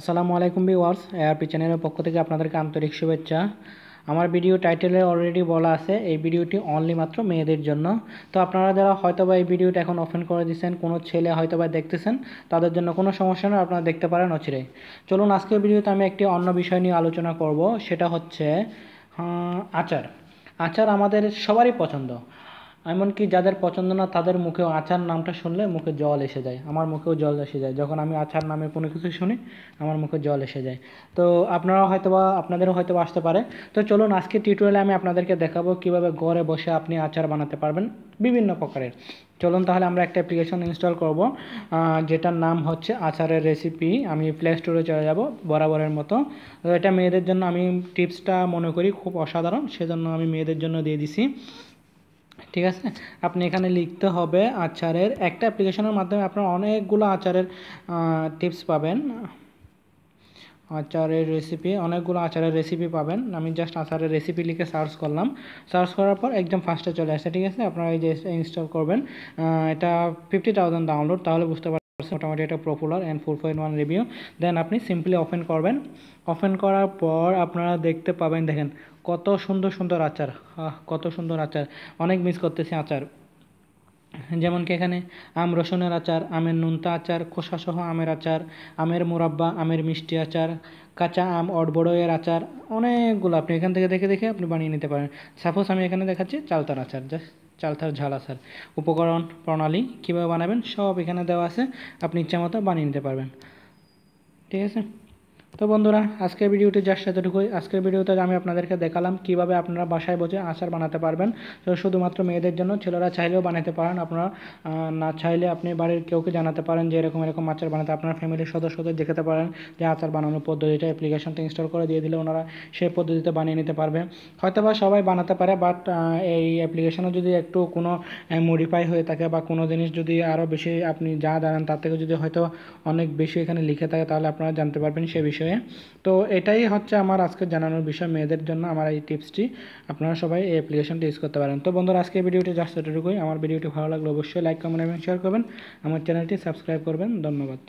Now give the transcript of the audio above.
আসসালামু আলাইকুম বিওয়ার্স এআরপি চ্যানেলের পক্ষ থেকে আপনাদেরকে আন্তরিক শুভেচ্ছা আমার ভিডিও টাইটেলে অলরেডি বলা আছে এই ভিডিওটি অনলি মাত্র মেয়েদের জন্য তো আপনারা যারা হয়তোবা এই ভিডিওটা এখন ওপেন করে দিচ্ছেন কোনো ছেলে হয়তোবা দেখতেছেন তাদের জন্য কোনো সমস্যা নয় আপনারা দেখতে পারেন অচিরে চলুন আজকের ভিডিওতে আমি একটি অন্য বিষয় নিয়ে আলোচনা করব সেটা হচ্ছে হ্যাঁ, আচার আচার আমাদের সবারই পছন্দ এমনকি যাদের পছন্দ না তাদের মুখেও আচার নামটা শুনলে মুখে জল এসে যায় আমার মুখেও জল এসে যায় যখন আমি আচার নামে কোনো কিছু শুনি আমার মুখে জল এসে যায় তো আপনারাও হয়তো বা আপনাদেরও হয়তো আসতে পারে তো চলুন আজকে টিউটোরিয়ালে আমি আপনাদেরকে দেখাবো কীভাবে ঘরে বসে আপনি আচার বানাতে পারবেন বিভিন্ন প্রকারের চলুন তাহলে আমরা একটা অ্যাপ্লিকেশন ইনস্টল করব যেটার নাম হচ্ছে আচারের রেসিপি আমি প্লে স্টোরে চলে যাব বরাবরের মতো তো এটা মেয়েদের জন্য আমি টিপসটা মনে করি খুব অসাধারণ সেজন্য আমি মেয়েদের জন্য দিয়ে দিছি ঠিক আছে আপনি এখানে লিখতে হবে আচারের একটা অ্যাপ্লিকেশনের মাধ্যমে আপনার অনেকগুলো আচারের টিপস পাবেন আচারের রেসিপি অনেকগুলো আচারের রেসিপি পাবেন আমি জাস্ট আচারের রেসিপি লিখে সার্চ করলাম সার্চ করার পর একদম ফার্স্টে চলে আসে ঠিক আছে আপনারা এই যে ইনস্টল করবেন এটা ফিফটি ডাউনলোড তাহলে বুঝতে মোটামুটি একটা popular and four point one review then আপনি সিম্পলি ওপেন করবেন ওপেন করার পর আপনারা দেখতে পাবেন দেখেন কত সুন্দর সুন্দর আচার কত সুন্দর আচার অনেক মিস করতেছে আচার যেমন কি এখানে আম রসুনের আচার আমের নুনতা আচার খোসাসহ আমের আচার আমের মোরাব্বা আমের মিষ্টি আচার কাঁচা আম অটবড়য়ের আচার অনেকগুলো আপনি এখান থেকে দেখে দেখে আপনি বানিয়ে নিতে পারেন সাপোজ আমি এখানে দেখাচ্ছি চালতার আচার জাস্ট চালথার ঝাল আচার উপকরণ প্রণালী কীভাবে বানাবেন সব এখানে দেওয়া আছে আপনি ইচ্ছা মতো বানিয়ে নিতে পারবেন ঠিক আছে তো বন্ধুরা আজকের ভিডিওটি যার সাথে ঢুকুই আজকের ভিডিওতে আমি আপনাদেরকে দেখালাম কিভাবে আপনারা বাসায় বসে আচার বানাতে পারবেন তো শুধুমাত্র মেয়েদের জন্য ছেলেরা চাইলেও বানাতে পারেন আপনারা না চাইলে আপনি বাড়ির কেউকে জানাতে পারেন যে এরকম এরকম আচার বানাতে আপনার ফ্যামিলির সদস্যদের দেখাতে পারেন যে আচার বানানোর পদ্ধতিটা অ্যাপ্লিকেশনটা ইনস্টল করে দিয়ে দিলে ওনারা সেই পদ্ধতিতে বানিয়ে নিতে পারবে হয়তো বা সবাই বানাতে পারে বাট এই অ্যাপ্লিকেশনে যদি একটু কোনো মডিফাই হয়ে থাকে বা কোনো জিনিস যদি আরও বেশি আপনি যা জানান তার থেকে যদি হয়তো অনেক বেশি এখানে লিখে থাকে তাহলে আপনারা জানতে পারবেন সে বিষয়ে বিষয়ে তো এটাই হচ্ছে আমার আজকে জানানোর বিষয় মেয়েদের জন্য আমার এই টিপসটি আপনারা সবাই এই অ্যাপ্লিকেশনটি ইউজ করতে পারেন তো বন্ধুরা আজকে ভিডিওটি জাস্ট এটুকুই আমার ভিডিওটি ভালো লাগলে অবশ্যই লাইক কমেন্ট এবং শেয়ার করবেন আমার চ্যানেলটি সাবস্ক্রাইব করবেন ধন্যবাদ